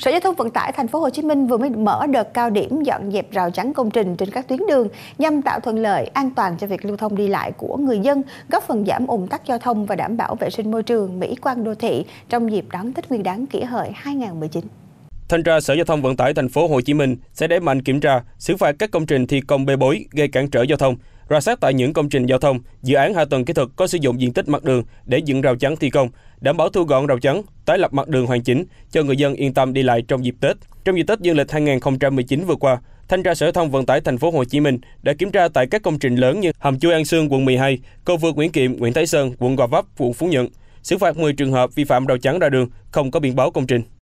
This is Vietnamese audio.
Sở Giao thông Vận tải Thành phố Hồ Chí Minh vừa mới mở đợt cao điểm dọn dẹp rào chắn công trình trên các tuyến đường nhằm tạo thuận lợi, an toàn cho việc lưu thông đi lại của người dân, góp phần giảm ủng tắc giao thông và đảm bảo vệ sinh môi trường, mỹ quan đô thị trong dịp đón Tết Nguyên đán kỷ hợi 2019. Thanh tra Sở Giao thông Vận tải Thành phố Hồ Chí Minh sẽ đẩy mạnh kiểm tra, xử phạt các công trình thi công bê bối gây cản trở giao thông, ra soát tại những công trình giao thông, dự án hạ tầng kỹ thuật có sử dụng diện tích mặt đường để dựng rào chắn thi công, đảm bảo thu gọn rào chắn, tái lập mặt đường hoàn chỉnh cho người dân yên tâm đi lại trong dịp Tết. Trong dịp Tết Dương lịch 2019 vừa qua, Thanh tra Sở thông Vận tải Thành phố Hồ Chí Minh đã kiểm tra tại các công trình lớn như hầm chui An Sương quận 12, cầu vượt Nguyễn Kiệm, Nguyễn Thái Sơn, quận Gò Vấp, quận Phú Nhuận, xử phạt 10 trường hợp vi phạm rào chắn ra đường không có biển báo công trình.